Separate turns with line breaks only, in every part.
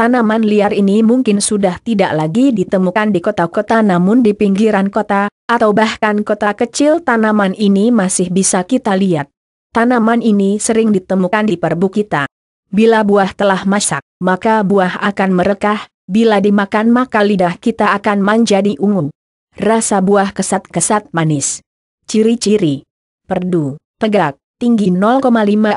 Tanaman liar ini mungkin sudah tidak lagi ditemukan di kota-kota namun di pinggiran kota, atau bahkan kota kecil tanaman ini masih bisa kita lihat. Tanaman ini sering ditemukan di perbukitan. Bila buah telah masak, maka buah akan merekah, bila dimakan maka lidah kita akan menjadi ungu. Rasa buah kesat-kesat manis. Ciri-ciri. Perdu, tegak, tinggi 0,54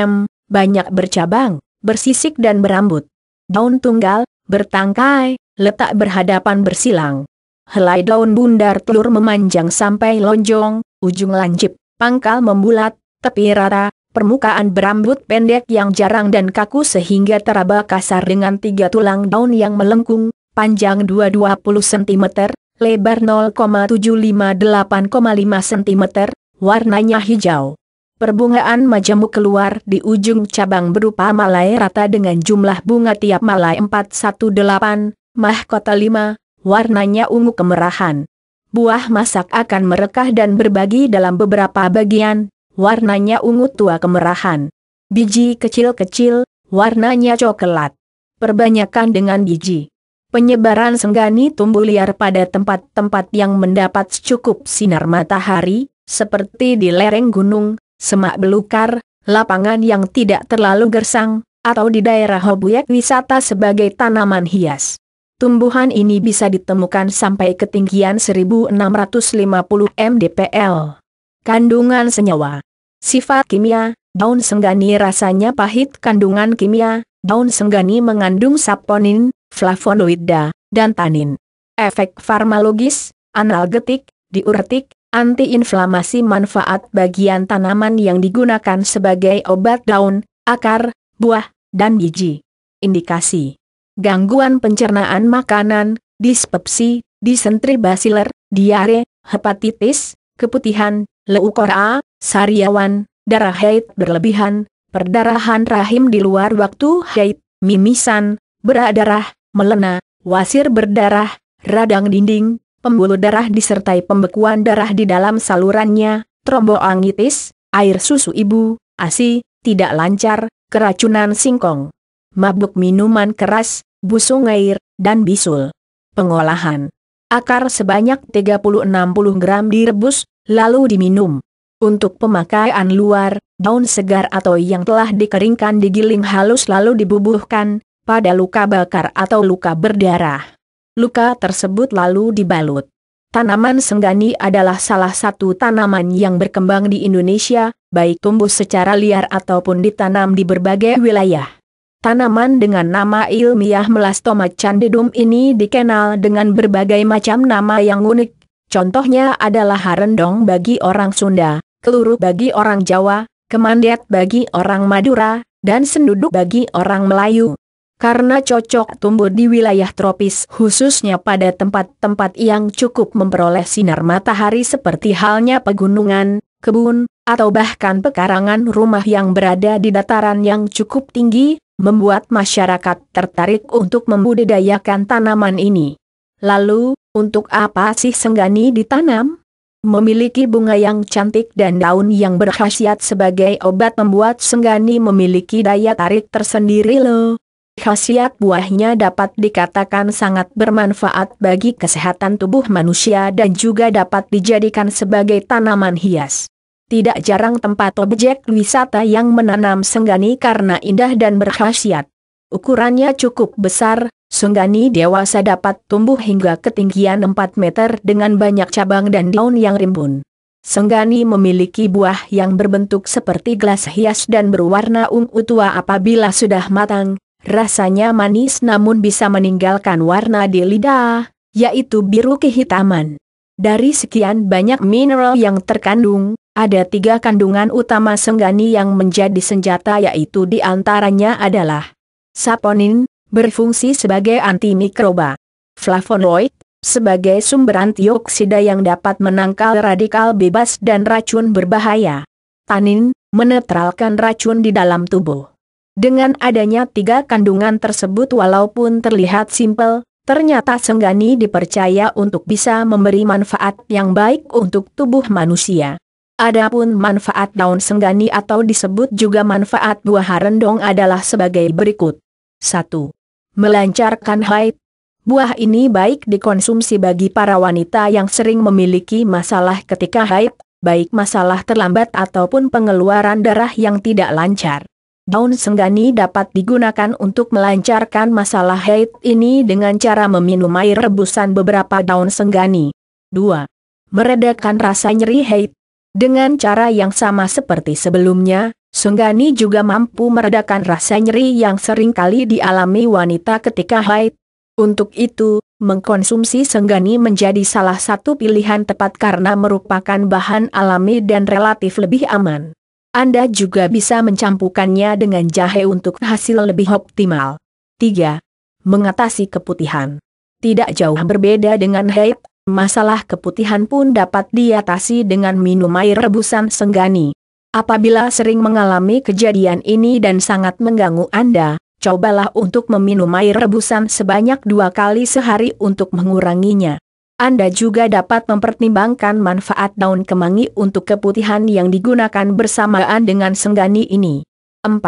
m, banyak bercabang, bersisik dan berambut daun tunggal, bertangkai, letak berhadapan bersilang. Helai daun bundar telur memanjang sampai lonjong, ujung lancip, pangkal membulat, tepi rata, permukaan berambut pendek yang jarang dan kaku sehingga teraba kasar dengan tiga tulang daun yang melengkung, panjang 220 cm, lebar 0,758,5 cm, warnanya hijau. Perbungaan majemuk keluar di ujung cabang berupa malai rata dengan jumlah bunga tiap malai 418, mahkota 5, warnanya ungu kemerahan. Buah masak akan merekah dan berbagi dalam beberapa bagian, warnanya ungu tua kemerahan. Biji kecil-kecil, warnanya coklat. Perbanyakan dengan biji. Penyebaran senggani tumbuh liar pada tempat-tempat yang mendapat cukup sinar matahari, seperti di lereng gunung, semak belukar, lapangan yang tidak terlalu gersang, atau di daerah hobiak wisata sebagai tanaman hias. Tumbuhan ini bisa ditemukan sampai ketinggian 1650 mdpl. Kandungan senyawa Sifat kimia, daun senggani rasanya pahit kandungan kimia, daun senggani mengandung saponin, flavonoida, dan tanin. Efek farmalogis, analgetik, diuretik, antiinflamasi manfaat bagian tanaman yang digunakan sebagai obat daun, akar, buah, dan biji. Indikasi Gangguan pencernaan makanan, dispepsi, disentri basiler, diare, hepatitis, keputihan, leukora, sariawan, darah haid berlebihan, perdarahan rahim di luar waktu haid, mimisan, berdarah, melena, wasir berdarah, radang dinding, pembuluh darah disertai pembekuan darah di dalam salurannya, tromboangitis, air susu ibu, ASI, tidak lancar, keracunan singkong, mabuk minuman keras, busung air, dan bisul. Pengolahan Akar sebanyak 30-60 gram direbus, lalu diminum. Untuk pemakaian luar, daun segar atau yang telah dikeringkan digiling halus lalu dibubuhkan, pada luka bakar atau luka berdarah luka tersebut lalu dibalut. Tanaman senggani adalah salah satu tanaman yang berkembang di Indonesia, baik tumbuh secara liar ataupun ditanam di berbagai wilayah. Tanaman dengan nama ilmiah Melastoma candidum ini dikenal dengan berbagai macam nama yang unik. Contohnya adalah harendong bagi orang Sunda, keluru bagi orang Jawa, kemandet bagi orang Madura, dan senduduk bagi orang Melayu karena cocok tumbuh di wilayah tropis khususnya pada tempat-tempat yang cukup memperoleh sinar matahari seperti halnya pegunungan, kebun, atau bahkan pekarangan rumah yang berada di dataran yang cukup tinggi, membuat masyarakat tertarik untuk membudidayakan tanaman ini. Lalu, untuk apa sih senggani ditanam? Memiliki bunga yang cantik dan daun yang berkhasiat sebagai obat membuat senggani memiliki daya tarik tersendiri loh khasiat buahnya dapat dikatakan sangat bermanfaat bagi kesehatan tubuh manusia dan juga dapat dijadikan sebagai tanaman hias. Tidak jarang tempat objek wisata yang menanam senggani karena indah dan berkhasiat. Ukurannya cukup besar, senggani dewasa dapat tumbuh hingga ketinggian 4 meter dengan banyak cabang dan daun yang rimbun. Senggani memiliki buah yang berbentuk seperti gelas hias dan berwarna ungu tua apabila sudah matang, Rasanya manis namun bisa meninggalkan warna di lidah, yaitu biru kehitaman. Dari sekian banyak mineral yang terkandung, ada tiga kandungan utama senggani yang menjadi senjata yaitu di antaranya adalah saponin, berfungsi sebagai antimikroba, flavonoid, sebagai sumber antioksida yang dapat menangkal radikal bebas dan racun berbahaya, tanin, menetralkan racun di dalam tubuh. Dengan adanya tiga kandungan tersebut walaupun terlihat simpel, ternyata Senggani dipercaya untuk bisa memberi manfaat yang baik untuk tubuh manusia. Adapun manfaat daun senggani atau disebut juga manfaat buah rendong adalah sebagai berikut. 1. Melancarkan haid. Buah ini baik dikonsumsi bagi para wanita yang sering memiliki masalah ketika haid, baik masalah terlambat ataupun pengeluaran darah yang tidak lancar. Daun senggani dapat digunakan untuk melancarkan masalah haid ini dengan cara meminum air rebusan beberapa daun senggani. 2. Meredakan rasa nyeri haid. Dengan cara yang sama seperti sebelumnya, senggani juga mampu meredakan rasa nyeri yang seringkali dialami wanita ketika haid. Untuk itu, mengkonsumsi senggani menjadi salah satu pilihan tepat karena merupakan bahan alami dan relatif lebih aman. Anda juga bisa mencampukannya dengan jahe untuk hasil lebih optimal. 3. Mengatasi keputihan. Tidak jauh berbeda dengan haid, masalah keputihan pun dapat diatasi dengan minum air rebusan senggani. Apabila sering mengalami kejadian ini dan sangat mengganggu Anda, cobalah untuk meminum air rebusan sebanyak dua kali sehari untuk menguranginya. Anda juga dapat mempertimbangkan manfaat daun kemangi untuk keputihan yang digunakan bersamaan dengan senggani ini. 4.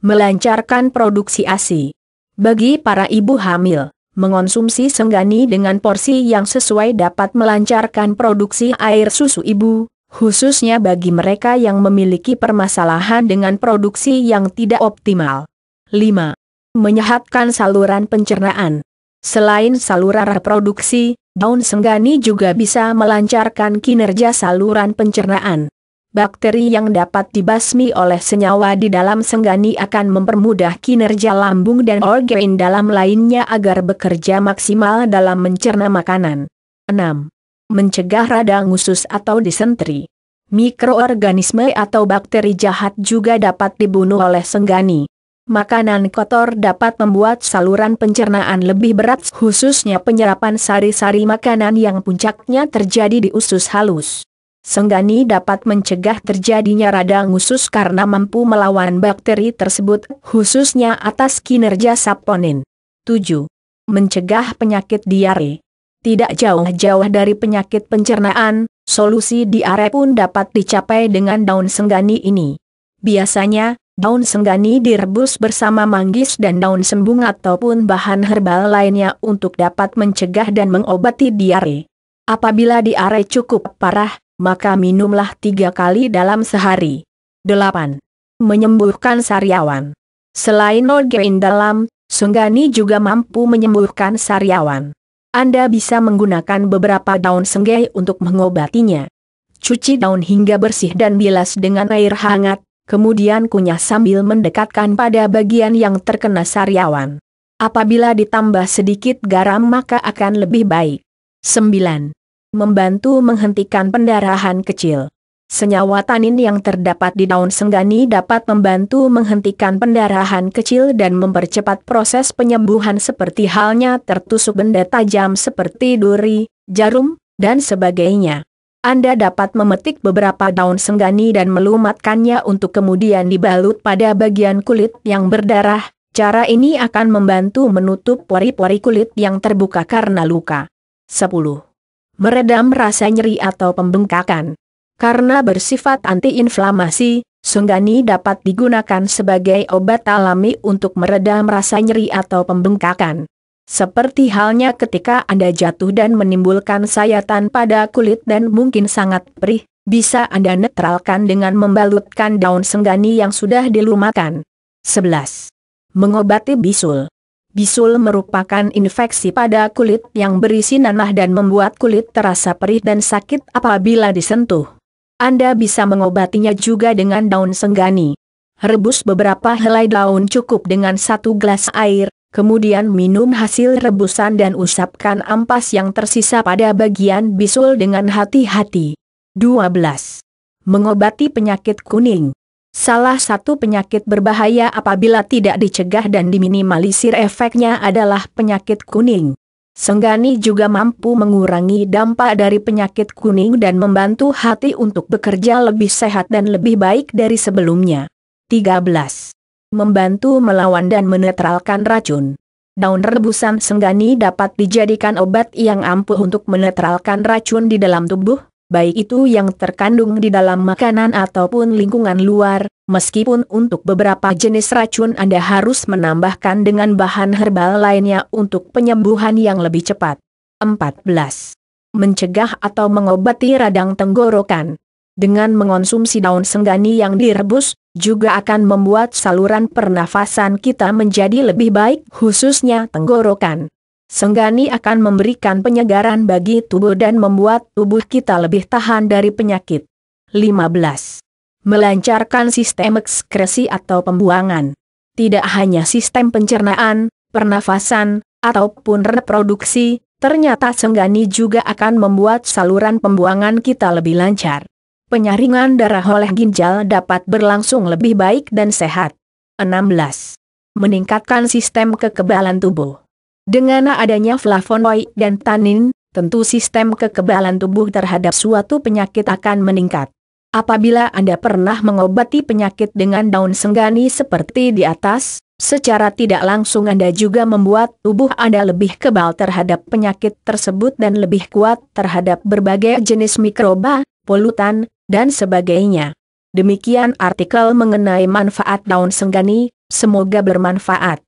Melancarkan produksi ASI. Bagi para ibu hamil, mengonsumsi senggani dengan porsi yang sesuai dapat melancarkan produksi air susu ibu, khususnya bagi mereka yang memiliki permasalahan dengan produksi yang tidak optimal. 5. Menyehatkan saluran pencernaan. Selain saluran reproduksi, Daun senggani juga bisa melancarkan kinerja saluran pencernaan. Bakteri yang dapat dibasmi oleh senyawa di dalam senggani akan mempermudah kinerja lambung dan organ dalam lainnya agar bekerja maksimal dalam mencerna makanan. 6. Mencegah radang usus atau disentri. Mikroorganisme atau bakteri jahat juga dapat dibunuh oleh senggani. Makanan kotor dapat membuat saluran pencernaan lebih berat khususnya penyerapan sari-sari makanan yang puncaknya terjadi di usus halus. Senggani dapat mencegah terjadinya radang usus karena mampu melawan bakteri tersebut khususnya atas kinerja saponin. 7. Mencegah penyakit diare. Tidak jauh-jauh dari penyakit pencernaan, solusi diare pun dapat dicapai dengan daun senggani ini. Biasanya, daun senggani direbus bersama manggis dan daun sembung ataupun bahan herbal lainnya untuk dapat mencegah dan mengobati diare. Apabila diare cukup parah, maka minumlah tiga kali dalam sehari. 8. Menyembuhkan sariawan. Selain Nogain dalam, senggani juga mampu menyembuhkan sariawan. Anda bisa menggunakan beberapa daun senggai untuk mengobatinya. Cuci daun hingga bersih dan bilas dengan air hangat, kemudian kunyah sambil mendekatkan pada bagian yang terkena sariawan. Apabila ditambah sedikit garam maka akan lebih baik. 9. Membantu menghentikan pendarahan kecil. Senyawa tanin yang terdapat di daun senggani dapat membantu menghentikan pendarahan kecil dan mempercepat proses penyembuhan seperti halnya tertusuk benda tajam seperti duri, jarum, dan sebagainya. Anda dapat memetik beberapa daun senggani dan melumatkannya untuk kemudian dibalut pada bagian kulit yang berdarah. Cara ini akan membantu menutup pori-pori kulit yang terbuka karena luka. 10. Meredam rasa nyeri atau pembengkakan. Karena bersifat antiinflamasi, senggani dapat digunakan sebagai obat alami untuk meredam rasa nyeri atau pembengkakan. Seperti halnya ketika Anda jatuh dan menimbulkan sayatan pada kulit dan mungkin sangat perih, bisa Anda netralkan dengan membalutkan daun senggani yang sudah dilumakan. 11. Mengobati bisul. Bisul merupakan infeksi pada kulit yang berisi nanah dan membuat kulit terasa perih dan sakit apabila disentuh. Anda bisa mengobatinya juga dengan daun senggani. Rebus beberapa helai daun cukup dengan satu gelas air, Kemudian minum hasil rebusan dan usapkan ampas yang tersisa pada bagian bisul dengan hati-hati. 12. Mengobati penyakit kuning. Salah satu penyakit berbahaya apabila tidak dicegah dan diminimalisir efeknya adalah penyakit kuning. Senggani juga mampu mengurangi dampak dari penyakit kuning dan membantu hati untuk bekerja lebih sehat dan lebih baik dari sebelumnya. 13 membantu melawan dan menetralkan racun. Daun rebusan senggani dapat dijadikan obat yang ampuh untuk menetralkan racun di dalam tubuh, baik itu yang terkandung di dalam makanan ataupun lingkungan luar, meskipun untuk beberapa jenis racun Anda harus menambahkan dengan bahan herbal lainnya untuk penyembuhan yang lebih cepat. 14. Mencegah atau mengobati radang tenggorokan dengan mengonsumsi daun senggani yang direbus, juga akan membuat saluran pernafasan kita menjadi lebih baik khususnya tenggorokan. Senggani akan memberikan penyegaran bagi tubuh dan membuat tubuh kita lebih tahan dari penyakit. 15. Melancarkan sistem ekskresi atau pembuangan. Tidak hanya sistem pencernaan, pernafasan, ataupun reproduksi, ternyata senggani juga akan membuat saluran pembuangan kita lebih lancar penyaringan darah oleh ginjal dapat berlangsung lebih baik dan sehat. 16. Meningkatkan sistem kekebalan tubuh. Dengan adanya flavonoid dan tanin, tentu sistem kekebalan tubuh terhadap suatu penyakit akan meningkat. Apabila Anda pernah mengobati penyakit dengan daun senggani seperti di atas, secara tidak langsung Anda juga membuat tubuh Anda lebih kebal terhadap penyakit tersebut dan lebih kuat terhadap berbagai jenis mikroba, polutan, dan sebagainya. Demikian artikel mengenai manfaat daun senggani, semoga bermanfaat.